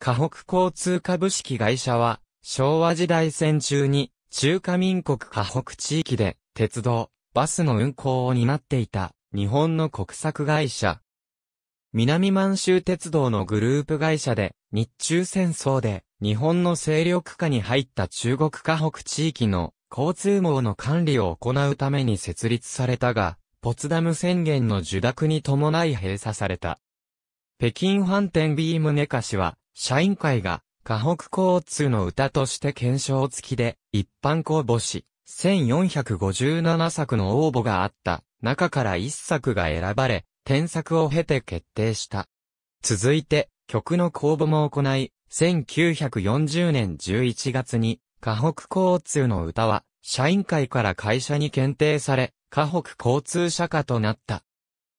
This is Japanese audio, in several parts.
河北交通株式会社は、昭和時代戦中に、中華民国河北地域で、鉄道、バスの運行を担っていた、日本の国策会社。南満州鉄道のグループ会社で、日中戦争で、日本の勢力下に入った中国河北地域の、交通網の管理を行うために設立されたが、ポツダム宣言の受諾に伴い閉鎖された。北京飯店ビームネカ氏は、社員会が、河北交通の歌として検証付きで、一般公募し、1457作の応募があった、中から1作が選ばれ、添削を経て決定した。続いて、曲の公募も行い、1940年11月に、河北交通の歌は、社員会から会社に検定され、河北交通社歌となった。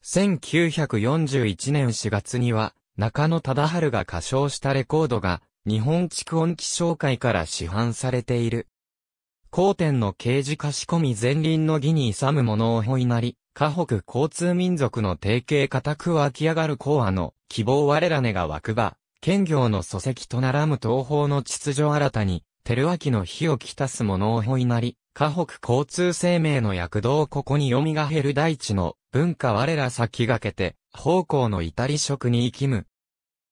1941年4月には、中野忠春が歌唱したレコードが、日本蓄音機商会から市販されている。高天の刑事貸し込み前輪の儀に勇む者をほいなり、河北交通民族の定型固く湧き上がる講和の希望我らねが湧くば、兼業の礎石とならむ東方の秩序新たに、照明の火をきたす者をほいなり、河北交通生命の躍動ここに蘇る大地の文化我ら先駆けて、方向の至り職に生きむ、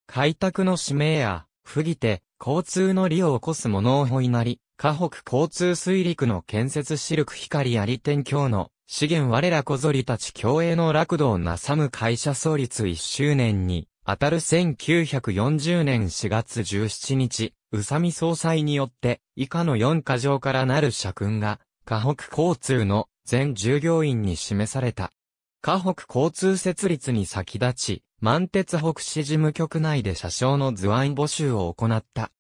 開拓の使命や、不義手、交通の利を起こす者をほいなり、河北交通水陸の建設シルク光あり天京の資源我らこぞりたち共栄の楽道なさむ会社創立1周年に、あたる1940年4月17日、宇佐美総裁によって以下の4箇条からなる社訓が、河北交通の全従業員に示された。河北交通設立に先立ち、満鉄北市事務局内で車掌の図案募集を行った。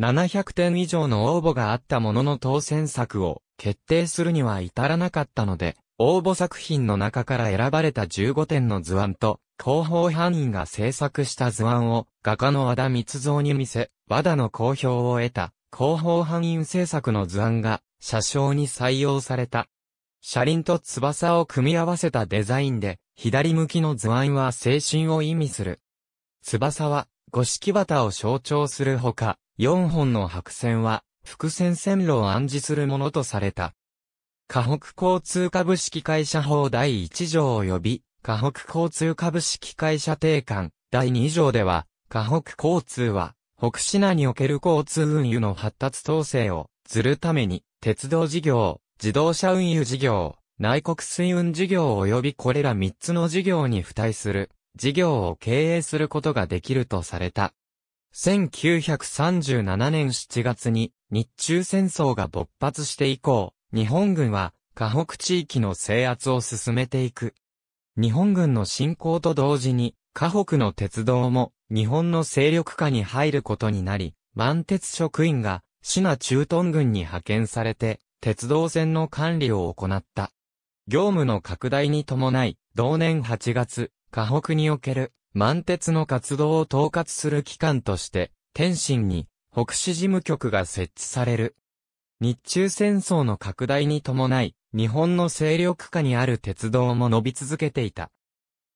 700点以上の応募があったものの当選作を決定するには至らなかったので、応募作品の中から選ばれた15点の図案と、広報範囲が制作した図案を画家の和田密造に見せ、和田の好評を得た広報範囲制作の図案が車掌に採用された。車輪と翼を組み合わせたデザインで、左向きの図案は精神を意味する。翼は、五色旗を象徴するほか、四本の白線は、伏線線路を暗示するものとされた。河北交通株式会社法第1条及び、河北交通株式会社定款第2条では、河北交通は、北市内における交通運輸の発達統制を、ずるために、鉄道事業、自動車運輸事業、内国水運事業及びこれら3つの事業に付帯する事業を経営することができるとされた。1937年7月に日中戦争が勃発して以降、日本軍は河北地域の制圧を進めていく。日本軍の侵攻と同時に、河北の鉄道も日本の勢力下に入ることになり、満鉄職員が、シナ駐屯軍に派遣されて、鉄道線の管理を行った。業務の拡大に伴い、同年8月、河北における満鉄の活動を統括する機関として、天津に北市事務局が設置される。日中戦争の拡大に伴い、日本の勢力下にある鉄道も伸び続けていた。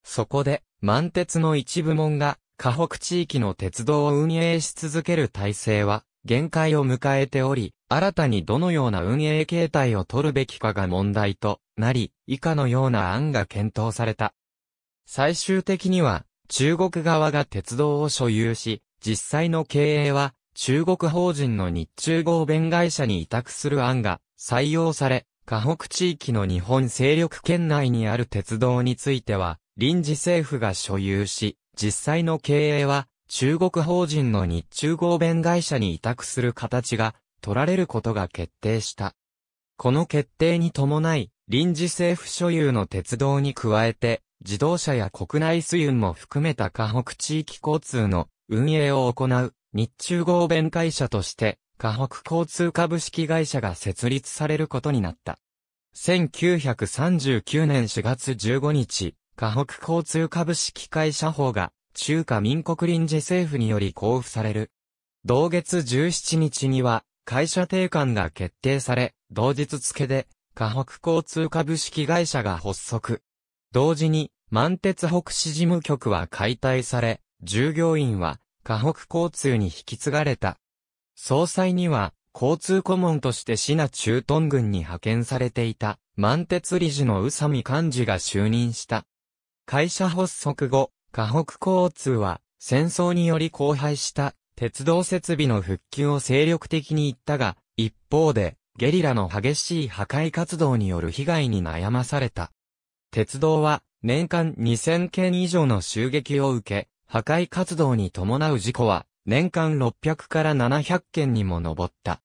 そこで、満鉄の一部門が、河北地域の鉄道を運営し続ける体制は、限界を迎えており、新たにどのような運営形態を取るべきかが問題となり、以下のような案が検討された。最終的には、中国側が鉄道を所有し、実際の経営は、中国法人の日中合弁会社に委託する案が採用され、河北地域の日本勢力圏内にある鉄道については、臨時政府が所有し、実際の経営は、中国法人の日中合弁会社に委託する形が取られることが決定した。この決定に伴い、臨時政府所有の鉄道に加えて、自動車や国内水運も含めた河北地域交通の運営を行う日中合弁会社として、河北交通株式会社が設立されることになった。1939年4月15日、河北交通株式会社法が中華民国臨時政府により交付される。同月17日には、会社定款が決定され、同日付で、河北交通株式会社が発足。同時に、満鉄北市事務局は解体され、従業員は、河北交通に引き継がれた。総裁には、交通顧問としてシナ駐屯軍に派遣されていた、満鉄理事の宇佐美幹事が就任した。会社発足後、河北交通は、戦争により荒廃した鉄道設備の復旧を精力的に言ったが、一方で、ゲリラの激しい破壊活動による被害に悩まされた。鉄道は、年間2000件以上の襲撃を受け、破壊活動に伴う事故は、年間600から700件にも上った。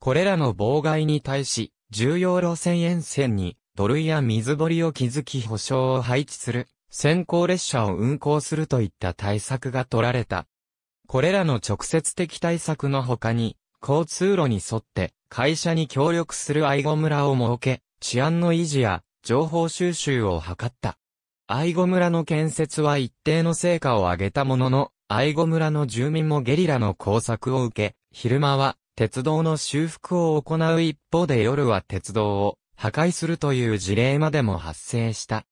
これらの妨害に対し、重要路線沿線に、土塁や水堀を築き保障を配置する先行列車を運行するといった対策が取られた。これらの直接的対策の他に、交通路に沿って会社に協力する愛護村を設け、治安の維持や情報収集を図った。愛護村の建設は一定の成果を上げたものの、愛護村の住民もゲリラの工作を受け、昼間は鉄道の修復を行う一方で夜は鉄道を破壊するという事例までも発生した。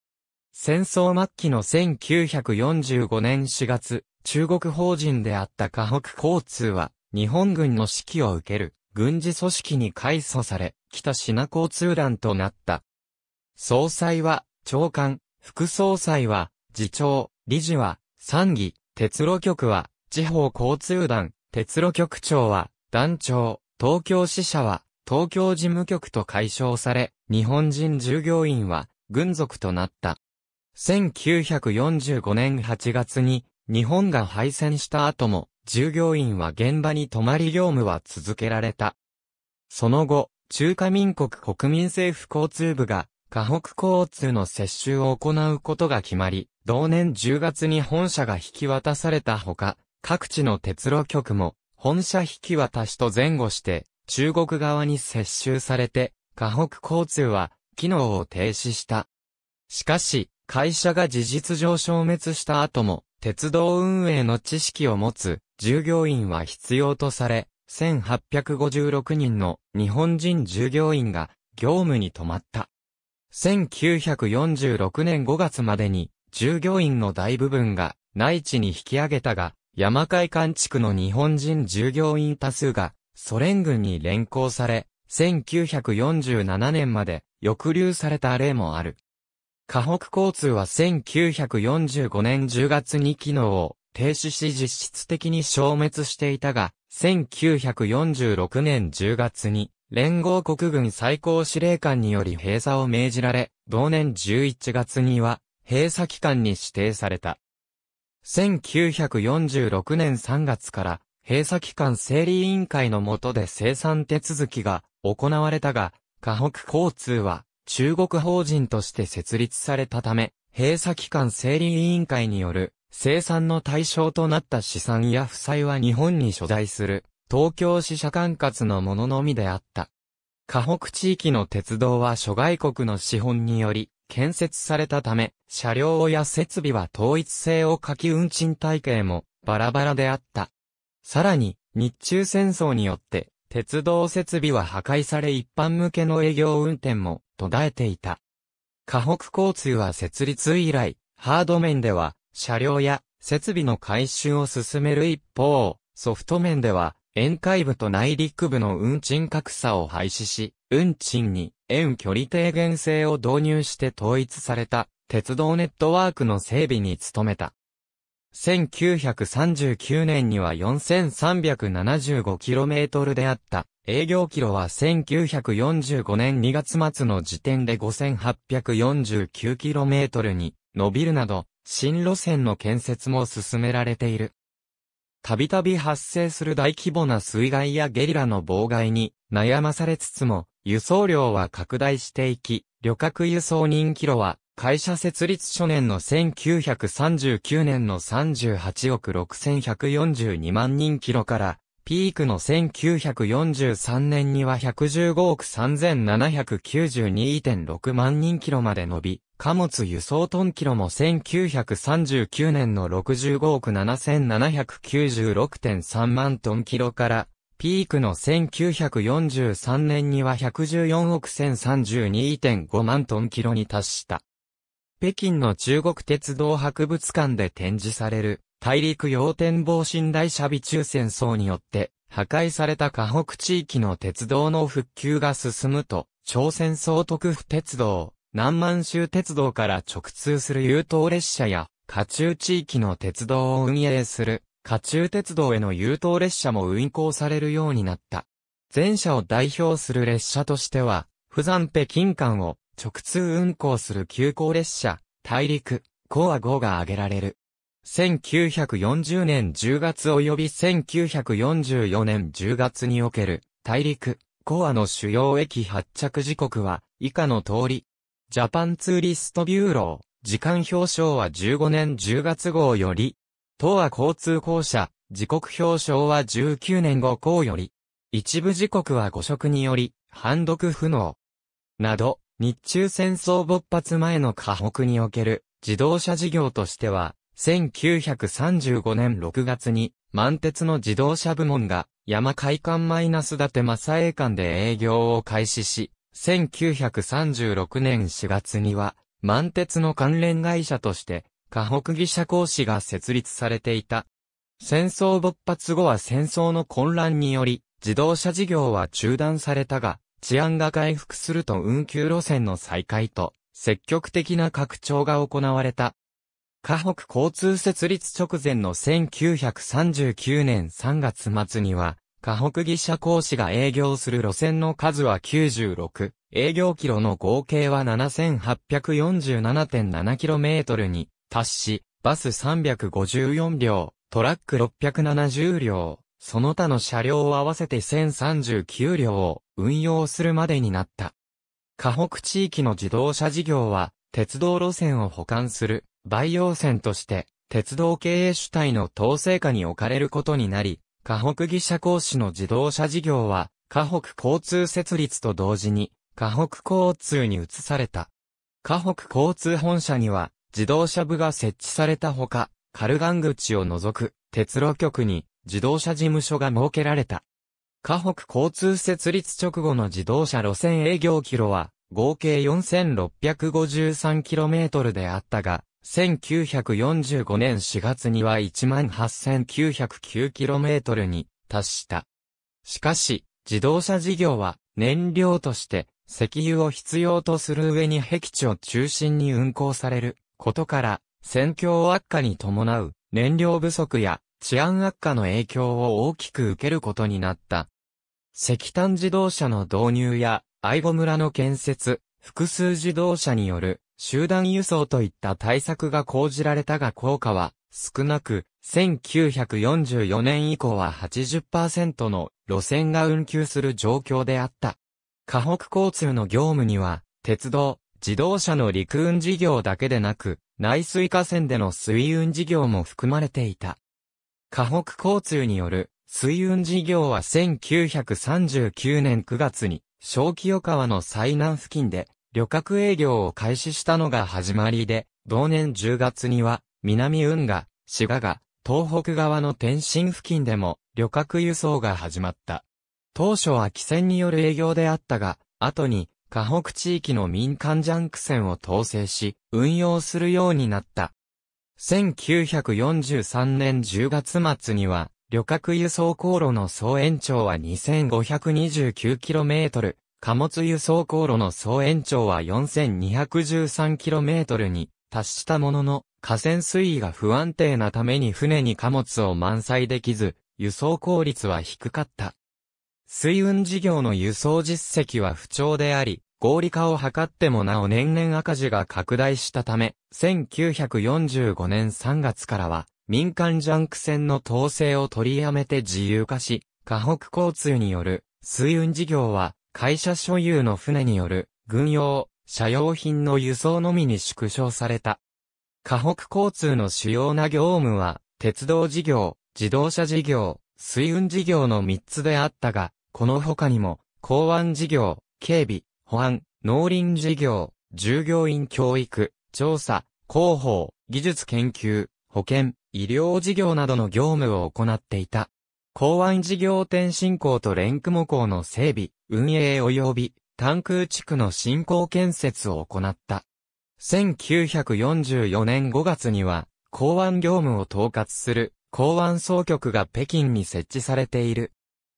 戦争末期の1945年4月、中国法人であった河北交通は、日本軍の指揮を受ける、軍事組織に改組され、北品交通団となった。総裁は、長官、副総裁は、次長、理事は、参議、鉄路局は、地方交通団、鉄路局長は、団長、東京支社は、東京事務局と解消され、日本人従業員は、軍属となった。1945年8月に日本が敗戦した後も従業員は現場に泊まり業務は続けられた。その後、中華民国国民政府交通部が河北交通の接収を行うことが決まり、同年10月に本社が引き渡されたほか、各地の鉄路局も本社引き渡しと前後して中国側に接収されて、河北交通は機能を停止した。しかし、会社が事実上消滅した後も、鉄道運営の知識を持つ従業員は必要とされ、1856人の日本人従業員が業務に止まった。1946年5月までに従業員の大部分が内地に引き上げたが、山海館地区の日本人従業員多数がソ連軍に連行され、1947年まで抑留された例もある。河北交通は1945年10月に機能を停止し実質的に消滅していたが、1946年10月に連合国軍最高司令官により閉鎖を命じられ、同年11月には閉鎖期間に指定された。1946年3月から閉鎖期間整理委員会の下で生産手続きが行われたが、河北交通は中国法人として設立されたため、閉鎖機関整理委員会による生産の対象となった資産や負債は日本に所在する東京支社管轄のもののみであった。河北地域の鉄道は諸外国の資本により建設されたため、車両や設備は統一性を欠き運賃体系もバラバラであった。さらに、日中戦争によって鉄道設備は破壊され一般向けの営業運転も途絶えていた。河北交通は設立以来、ハード面では車両や設備の改修を進める一方、ソフト面では沿海部と内陸部の運賃格差を廃止し、運賃に遠距離低減性を導入して統一された鉄道ネットワークの整備に努めた。1939年には 4375km であった。営業キロは1945年2月末の時点で 5849km に伸びるなど、新路線の建設も進められている。たびたび発生する大規模な水害やゲリラの妨害に悩まされつつも、輸送量は拡大していき、旅客輸送人キロは会社設立初年の1939年の38億6142万人キロから、ピークの1943年には115億3792.6万人キロまで伸び、貨物輸送トンキロも1939年の65億7796.3万トンキロから、ピークの1943年には114億1032.5万トンキロに達した。北京の中国鉄道博物館で展示される、大陸洋展望寝台車備中戦争によって、破壊された河北地域の鉄道の復旧が進むと、朝鮮総督府鉄道、南満州鉄道から直通する優等列車や、河中地域の鉄道を運営する、河中鉄道への優等列車も運行されるようになった。前者を代表する列車としては、釜山北京間を、直通運行する急行列車、大陸、コア号が挙げられる。1940年10月及び1944年10月における大陸、コアの主要駅発着時刻は以下の通り。ジャパンツーリストビューロー、時間表彰は15年10月号より、東亜交通公社、時刻表彰は19年5号より、一部時刻は誤色により、判読不能。など、日中戦争勃発前の河北における自動車事業としては、1935年6月に満鉄の自動車部門が山海館マイナス達正栄館で営業を開始し、1936年4月には満鉄の関連会社として河北技社講師が設立されていた。戦争勃発後は戦争の混乱により自動車事業は中断されたが、治安が回復すると運休路線の再開と、積極的な拡張が行われた。河北交通設立直前の1939年3月末には、河北義社講師が営業する路線の数は96、営業キロの合計は 7847.7km に達し、バス354両、トラック670両、その他の車両を合わせて1039両を運用するまでになった。河北地域の自動車事業は、鉄道路線を保管する、培養線として、鉄道経営主体の統制下に置かれることになり、河北義社公司の自動車事業は、河北交通設立と同時に、河北交通に移された。河北交通本社には、自動車部が設置されたほか、カルガン口を除く、鉄路局に、自動車事務所が設けられた。河北交通設立直後の自動車路線営業キロは、合計 4653km であったが、1945年4月には 18909km に達した。しかし、自動車事業は燃料として石油を必要とする上に壁地を中心に運行されることから、戦況悪化に伴う燃料不足や治安悪化の影響を大きく受けることになった。石炭自動車の導入や、愛護村の建設、複数自動車による集団輸送といった対策が講じられたが効果は少なく、1944年以降は80%の路線が運休する状況であった。河北交通の業務には、鉄道、自動車の陸運事業だけでなく、内水河川での水運事業も含まれていた。河北交通による水運事業は1939年9月に小清川の最南付近で旅客営業を開始したのが始まりで、同年10月には南運河、滋賀が東北側の天津付近でも旅客輸送が始まった。当初は汽船による営業であったが、後に河北地域の民間ジャンク船を統制し、運用するようになった。1943年10月末には、旅客輸送航路の総延長は 2529km、貨物輸送航路の総延長は 4213km に達したものの、河川水位が不安定なために船に貨物を満載できず、輸送効率は低かった。水運事業の輸送実績は不調であり、合理化を図ってもなお年々赤字が拡大したため、1945年3月からは、民間ジャンク船の統制を取りやめて自由化し、河北交通による水運事業は会社所有の船による軍用、車用品の輸送のみに縮小された。河北交通の主要な業務は、鉄道事業、自動車事業、水運事業の3つであったが、この他にも、港湾事業、警備、保安、農林事業、従業員教育、調査、広報、技術研究、保健、医療事業などの業務を行っていた。港湾事業転進港と連雲港の整備、運営及び、単空地区の振興建設を行った。1944年5月には、港湾業務を統括する港湾総局が北京に設置されている。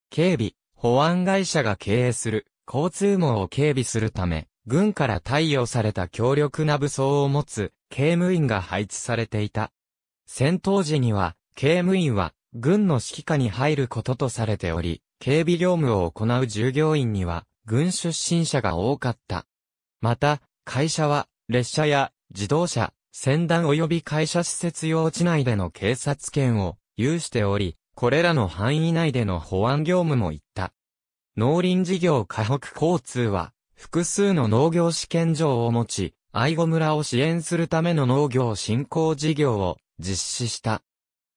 警備、保安会社が経営する交通網を警備するため、軍から貸与された強力な武装を持つ刑務員が配置されていた。戦闘時には、刑務員は軍の指揮下に入ることとされており、警備業務を行う従業員には、軍出身者が多かった。また、会社は、列車や自動車、船団及び会社施設用地内での警察権を有しており、これらの範囲内での保安業務も行った。農林事業河北交通は、複数の農業試験場を持ち、愛護村を支援するための農業振興事業を実施した。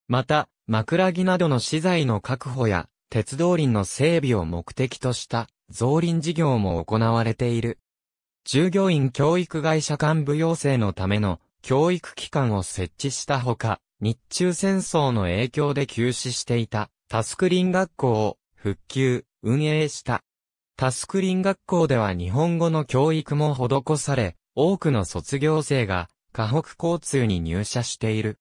また、枕木などの資材の確保や、鉄道林の整備を目的とした造林事業も行われている。従業員教育会社幹部養成のための教育機関を設置したほか、日中戦争の影響で休止していたタスクリン学校を復旧、運営した。タスクリン学校では日本語の教育も施され、多くの卒業生が、河北交通に入社している。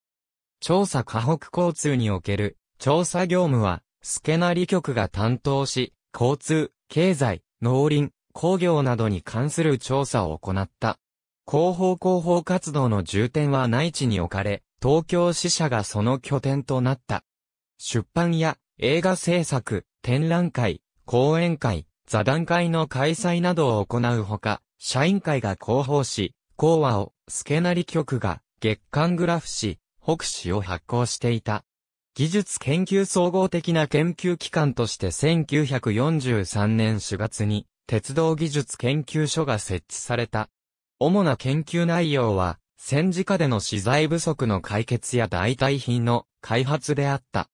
調査河北交通における調査業務は、助成局が担当し、交通、経済、農林、工業などに関する調査を行った。広報広報活動の重点は内地に置かれ、東京支社がその拠点となった。出版や映画制作、展覧会、講演会、座談会の開催などを行うほか、社員会が広報し、講話を、助リ局が、月刊グラフ誌、北誌を発行していた。技術研究総合的な研究機関として1943年4月に、鉄道技術研究所が設置された。主な研究内容は、戦時下での資材不足の解決や代替品の開発であった。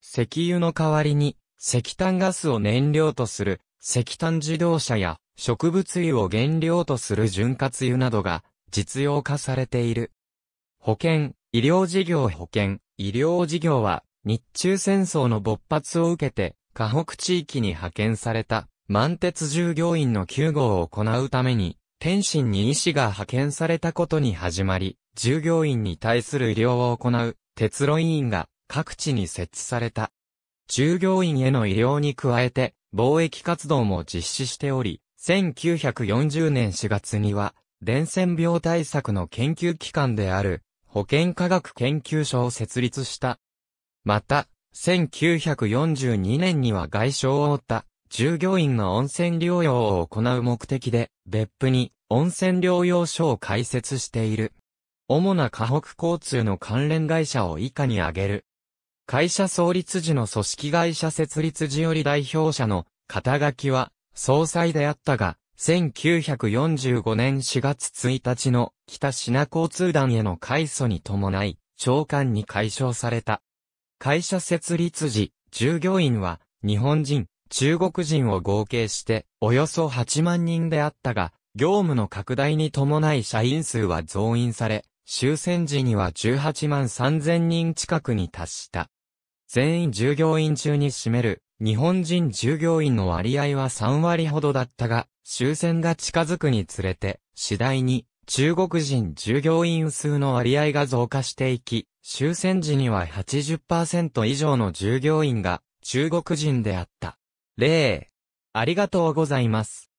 石油の代わりに石炭ガスを燃料とする石炭自動車や植物油を原料とする潤滑油などが実用化されている。保険、医療事業保険、医療事業は日中戦争の勃発を受けて河北地域に派遣された満鉄従業員の救護を行うために天津に医師が派遣されたことに始まり、従業員に対する医療を行う鉄路委員が各地に設置された。従業員への医療に加えて、貿易活動も実施しており、1940年4月には、伝染病対策の研究機関である、保健科学研究所を設立した。また、1942年には外傷を負った従業員の温泉療養を行う目的で、別府に温泉療養所を開設している。主な河北交通の関連会社を以下に挙げる。会社創立時の組織会社設立時より代表者の肩書きは総裁であったが、1945年4月1日の北品交通団への改祖に伴い、長官に解消された。会社設立時、従業員は日本人、中国人を合計しておよそ8万人であったが、業務の拡大に伴い社員数は増員され、終戦時には18万3000人近くに達した。全員従業員中に占める日本人従業員の割合は3割ほどだったが、終戦が近づくにつれて、次第に中国人従業員数の割合が増加していき、終戦時には80%以上の従業員が中国人であった。例、ありがとうございます。